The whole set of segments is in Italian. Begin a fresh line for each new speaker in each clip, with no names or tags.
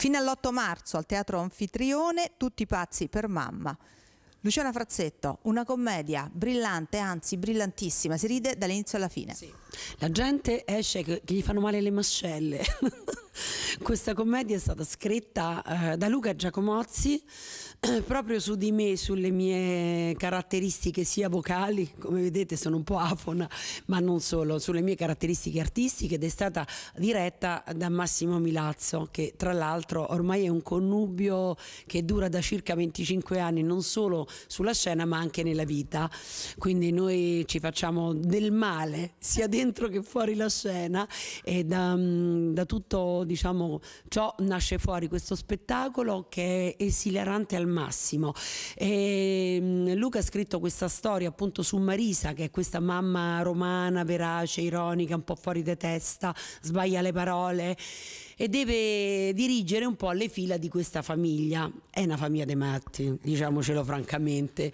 Fino all'8 marzo al Teatro Anfitrione Tutti pazzi per mamma. Luciana Frazzetto, una commedia brillante, anzi brillantissima, si ride dall'inizio alla fine. Sì. La gente esce
che gli fanno male le mascelle. Questa commedia è stata scritta eh, da Luca Giacomozzi eh, proprio su di me, sulle mie caratteristiche sia vocali, come vedete sono un po' afona, ma non solo, sulle mie caratteristiche artistiche ed è stata diretta da Massimo Milazzo, che tra l'altro ormai è un connubio che dura da circa 25 anni, non solo sulla scena ma anche nella vita. Quindi noi ci facciamo del male sia dentro che fuori la scena e da, ehm, da tutto diciamo, ciò nasce fuori questo spettacolo che è esilarante al massimo. E ehm, Luca ha scritto questa storia appunto su Marisa, che è questa mamma romana, verace, ironica, un po' fuori di testa, sbaglia le parole e deve dirigere un po' le fila di questa famiglia. È una famiglia dei matti, diciamocelo francamente.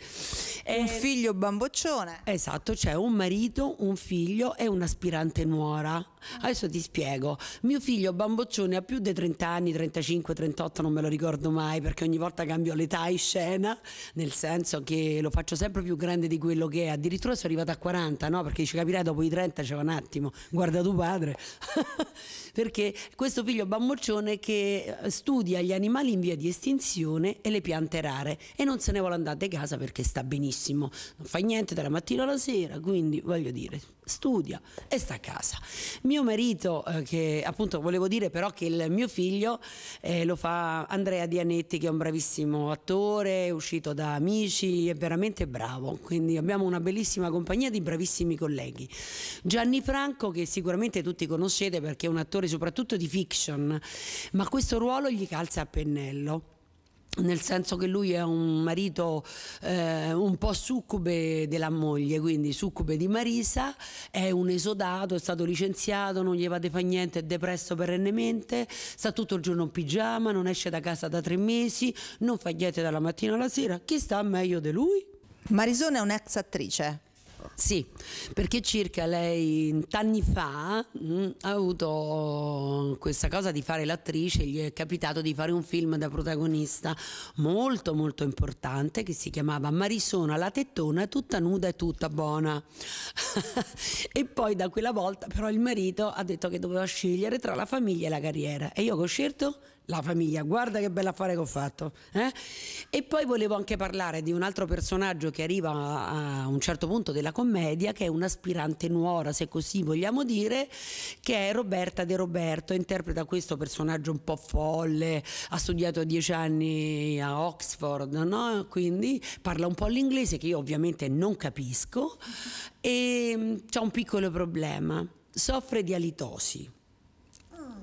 È un eh, figlio bamboccione. Esatto, c'è cioè un marito, un figlio e un'aspirante nuora. Adesso ti spiego. Mio figlio bamboccione ha più di 30 anni, 35, 38, non me lo ricordo mai perché ogni volta cambio l'età in scena, nel senso che lo faccio sempre più grande di quello che è. Addirittura sono arrivata a 40, no? Perché ci capirai dopo i 30 c'è un attimo. Guarda tu padre. perché questo figlio Virgilio Bammoccione che eh, studia gli animali in via di estinzione e le piante rare e non se ne vuole andare a casa perché sta benissimo, non fa niente dalla mattina alla sera, quindi voglio dire, studia e sta a casa. Mio marito, eh, che appunto volevo dire però che il mio figlio eh, lo fa Andrea Dianetti che è un bravissimo attore, è uscito da Amici, è veramente bravo, quindi abbiamo una bellissima compagnia di bravissimi colleghi. Gianni Franco che sicuramente tutti conoscete perché è un attore soprattutto di fiction, fiction, ma questo ruolo gli calza a pennello nel senso che lui è un marito eh, un po' succube della moglie, quindi succube di Marisa, è un esodato, è stato licenziato, non gli va di fare niente, è depresso perennemente, sta tutto il giorno in pigiama, non esce da casa da tre mesi, non fa niente dalla mattina alla sera, chi sta meglio di lui? Marisone è un'ex attrice, sì, perché circa lei anni fa mh, mm, ha avuto questa cosa di fare l'attrice, gli è capitato di fare un film da protagonista molto molto importante che si chiamava Marisona la tettona tutta nuda e tutta buona. e poi da quella volta però il marito ha detto che doveva scegliere tra la famiglia e la carriera e io ho scelto la famiglia, guarda che bella affare che ho fatto. Eh? E poi volevo anche parlare di un altro personaggio che arriva a un certo punto della commedia, che è un'aspirante nuora, se così vogliamo dire, che è Roberta De Roberto, interpreta questo personaggio un po' folle, ha studiato dieci anni a Oxford, no? quindi parla un po' l'inglese che io ovviamente non capisco e mm, c'è un piccolo problema, soffre di alitosi. Ah.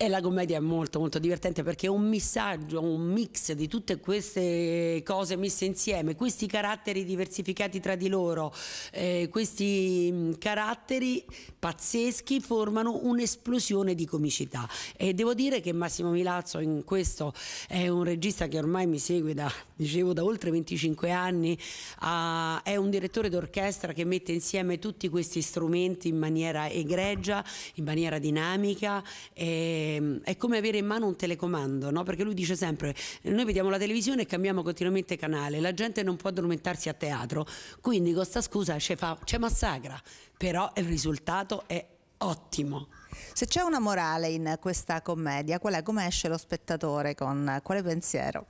E la commedia è molto molto divertente perché è un missaggio, un mix di tutte queste cose messe insieme, questi caratteri diversificati tra di loro, eh, questi mm, caratteri pazzeschi formano un'esplosione di comicità. E devo dire che Massimo Milazzo in questo è un regista che ormai mi segue da, dicevo, da oltre 25 anni, a, è un direttore d'orchestra che mette insieme tutti questi strumenti in maniera egregia, in maniera dinamica. E, Ehm, è come avere in mano un telecomando, no? perché lui dice sempre, noi vediamo la televisione e cambiamo continuamente canale, la gente non può addormentarsi a teatro, quindi con questa scusa c'è massacra, però il risultato è ottimo.
Se c'è una morale in questa commedia, qual è? Come esce lo spettatore? Con quale pensiero?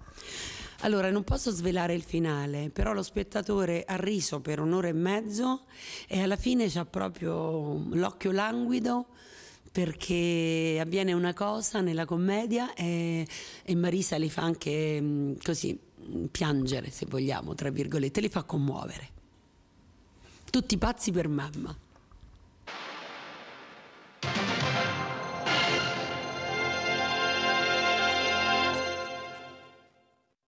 Allora, non posso svelare il finale, però lo spettatore ha riso per un'ora e mezzo e alla fine c'ha proprio l'occhio languido perché avviene una cosa nella commedia e, e Marisa li fa anche mm, così mm, piangere, se vogliamo, tra virgolette, li fa commuovere. Tutti pazzi per mamma.